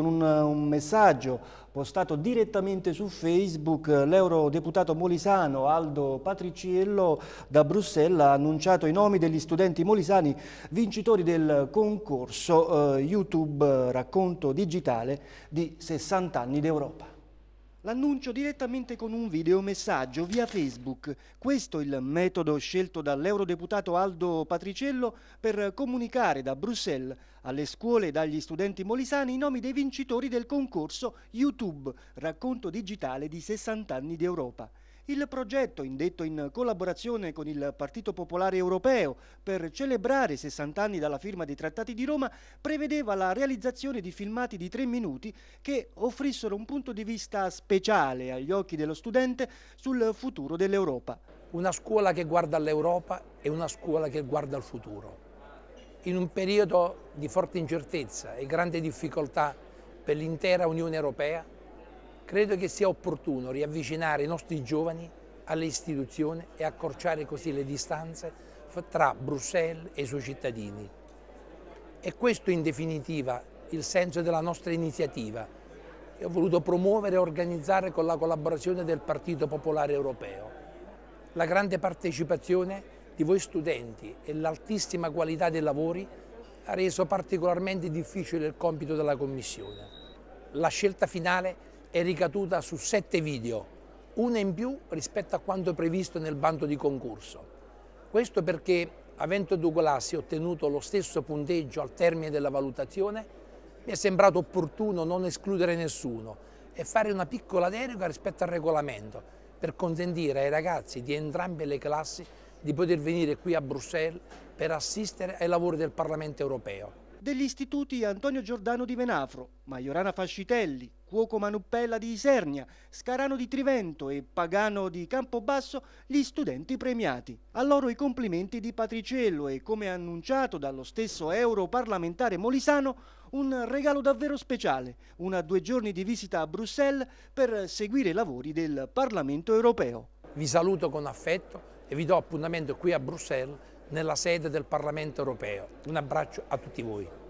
con un, un messaggio postato direttamente su Facebook, l'eurodeputato molisano Aldo Patriciello da Bruxelles ha annunciato i nomi degli studenti molisani vincitori del concorso eh, YouTube Racconto Digitale di 60 anni d'Europa. L'annuncio direttamente con un videomessaggio via Facebook. Questo è il metodo scelto dall'eurodeputato Aldo Patriciello per comunicare da Bruxelles alle scuole e dagli studenti molisani i nomi dei vincitori del concorso YouTube, racconto digitale di 60 anni di il progetto indetto in collaborazione con il Partito Popolare Europeo per celebrare i 60 anni dalla firma dei Trattati di Roma prevedeva la realizzazione di filmati di tre minuti che offrissero un punto di vista speciale agli occhi dello studente sul futuro dell'Europa. Una scuola che guarda all'Europa è una scuola che guarda al futuro. In un periodo di forte incertezza e grande difficoltà per l'intera Unione Europea, Credo che sia opportuno riavvicinare i nostri giovani alle istituzioni e accorciare così le distanze tra Bruxelles e i suoi cittadini. E questo in definitiva il senso della nostra iniziativa che ho voluto promuovere e organizzare con la collaborazione del Partito Popolare Europeo. La grande partecipazione di voi studenti e l'altissima qualità dei lavori ha reso particolarmente difficile il compito della Commissione. La scelta finale è ricaduta su sette video, una in più rispetto a quanto previsto nel bando di concorso. Questo perché, avendo Douglas Colassi ottenuto lo stesso punteggio al termine della valutazione, mi è sembrato opportuno non escludere nessuno e fare una piccola deroga rispetto al regolamento per consentire ai ragazzi di entrambe le classi di poter venire qui a Bruxelles per assistere ai lavori del Parlamento europeo degli istituti Antonio Giordano di Venafro, Maiorana Fascitelli, Cuoco Manuppella di Isernia, Scarano di Trivento e Pagano di Campobasso gli studenti premiati. A loro i complimenti di Patriciello e, come annunciato dallo stesso europarlamentare Molisano, un regalo davvero speciale, una due giorni di visita a Bruxelles per seguire i lavori del Parlamento europeo. Vi saluto con affetto e vi do appuntamento qui a Bruxelles nella sede del Parlamento europeo. Un abbraccio a tutti voi.